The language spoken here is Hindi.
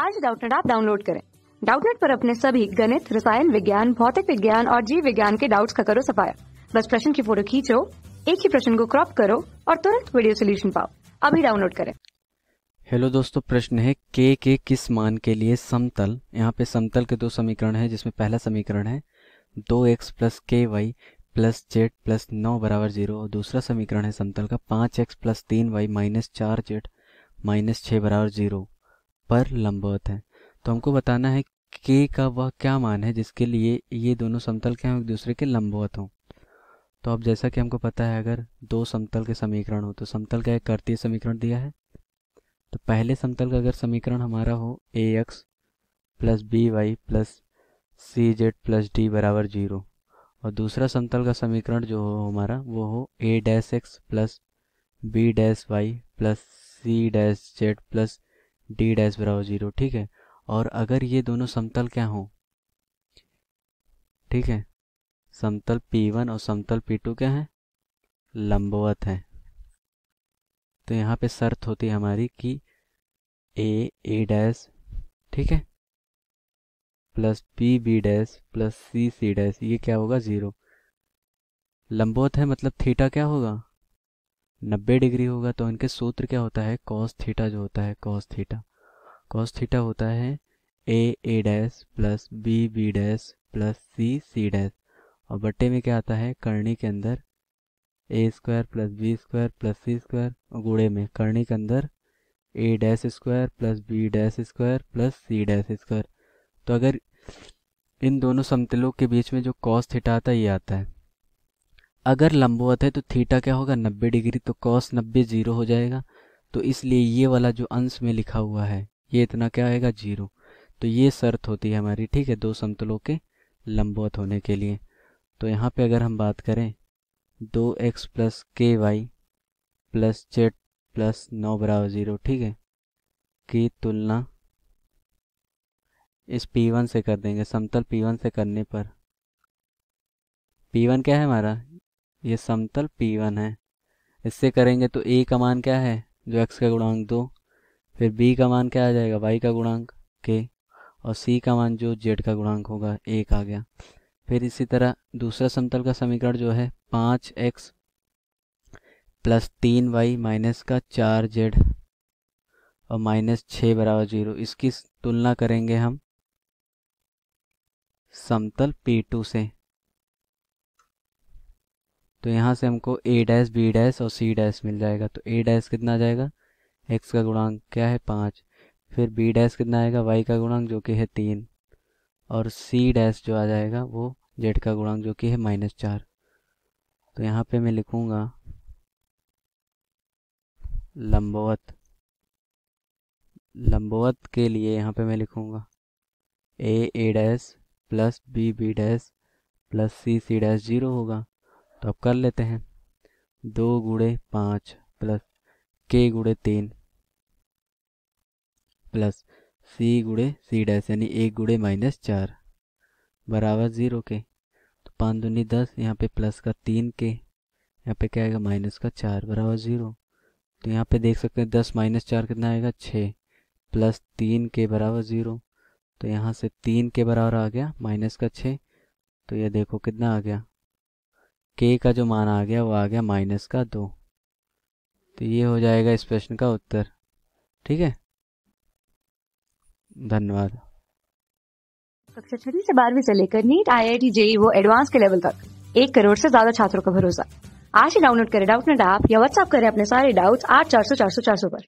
आज डाउटनेट आप डाउनलोड करें डाउटनेट पर अपने सभी गणित रसायन विज्ञान भौतिक विज्ञान और जीव विज्ञान के डाउट्स का करो सफाया बस प्रश्न की फोटो खींचो एक ही प्रश्न को क्रॉप करो और तुरंत वीडियो सोल्यूशन पाओ अभी डाउनलोड करें हेलो दोस्तों प्रश्न है के के किस मान के लिए समतल यहाँ पे समतल के दो समीकरण है जिसमें पहला समीकरण है दो एक्स प्लस के वाई प्लस जेड प्लस नौ बराबर जीरो और दूसरा समीकरण है समतल का पाँच एक्स प्लस तीन वाई माइनस चार जेड माइनस छः बराबर जीरो पर लंबवत है तो हमको बताना है के का वह क्या मान है जिसके लिए ये दोनों समतल क्या हों एक दूसरे के लंबवत हों तो अब जैसा कि हमको पता है अगर दो समतल के समीकरण हो तो समतल का एक कर्तीय समीकरण दिया है तो पहले समतल का अगर समीकरण हमारा हो A X plus B Y plus C Z plus D बराबर जीरो और दूसरा समतल का समीकरण जो हो हमारा वो हो A dash X plus B dash Y plus C dash Z plus D dash बराबर जीरो ठीक है और अगर ये दोनों समतल क्या हो ठीक है समतल P1 और समतल P2 क्या है लंबवत है तो यहाँ पे शर्त होती है हमारी कि ए ए डैश ठीक है plus B B dash plus C C dash ये क्या होगा ज़ीरो लंबवत है मतलब थीटा क्या होगा नब्बे डिग्री होगा तो इनके सूत्र क्या होता है कॉस थीटा जो होता है कॉस थीटा कॉस थीटा होता है A A dash plus B B dash plus C C dash और बट्टे में क्या आता है करणी के अंदर A square plus B square plus C square और गुड़े में करणी के अंदर A dash square plus B dash square plus C dash square तो अगर इन दोनों समतलों के बीच में जो कॉस थीटा आता है ये आता है अगर लंबवत है तो थीटा क्या होगा 90 डिग्री तो कॉस 90 जीरो हो जाएगा तो इसलिए ये वाला जो अंश में लिखा हुआ है ये इतना क्या आएगा जीरो तो ये शर्त होती है हमारी ठीक है दो समतलों के लंबवत होने के लिए तो यहाँ पे अगर हम बात करें दो एक्स प्लस के वाई प्लस जेड प्लस नौ बराबर ज़ीरो ठीक है की तुलना इस P1 से कर देंगे समतल P1 से करने पर P1 क्या है हमारा ये समतल P1 है इससे करेंगे तो ए का मान क्या है जो एक्स का गुणांक दो फिर बी का मान क्या आ जाएगा वाई का गुणांक के और सी का मान जो जेड का गुणांक होगा एक आ गया फिर इसी तरह दूसरा समतल का समीकरण जो है पाँच एक्स प्लस तीन वाई माइनस का चार जेड और माइनस छः बराबर जीरो इसकी तुलना करेंगे हम समतल P2 से तो यहाँ से हमको ए डैस बी डैस और सी डैस मिल जाएगा तो ए डैस कितना आ जाएगा एक्स का गुणांक क्या है पाँच फिर बी डैस कितना आएगा वाई का गुणांक जो कि है तीन और सी डैश जो आ जाएगा वो जेड का गुणांक जो कि है माइनस चार तो यहाँ पे मैं लिखूँगा लंबवत लंबवत के लिए यहाँ पे मैं लिखूँगा A A dash plus B B dash plus C C dash zero होगा तो अब कर लेते हैं दो गुड़े पाँच प्लस के गुड़े तीन प्लस सी गुड़े सी डैस यानी एक गुड़े माइनस चार बराबर ज़ीरो के तो पाँच दूनी दस यहाँ पे प्लस का तीन के यहाँ पे क्या आएगा माइनस का चार बराबर ज़ीरो तो यहाँ पे देख सकते हैं दस माइनस चार कितना आएगा छः प्लस तीन के बराबर ज़ीरो तो यहाँ से तीन के बराबर आ गया माइनस का छः तो ये देखो कितना आ गया के का जो मान आ गया वो आ गया माइनस का दो तो ये हो जाएगा इस प्रश्न का उत्तर ठीक है धन्यवाद कक्षा छठी से बारहवीं से लेकर NEET I I T JEE वो एडवांस के लेवल तक एक करोड़ से ज्यादा छात्रों का भरोसा आज ही डाउनलोड करें डाउट नेट ऐप या व्हाट्सएप करें अपने सारे डाउट्स आठ चार सौ चार सौ चार सौ पर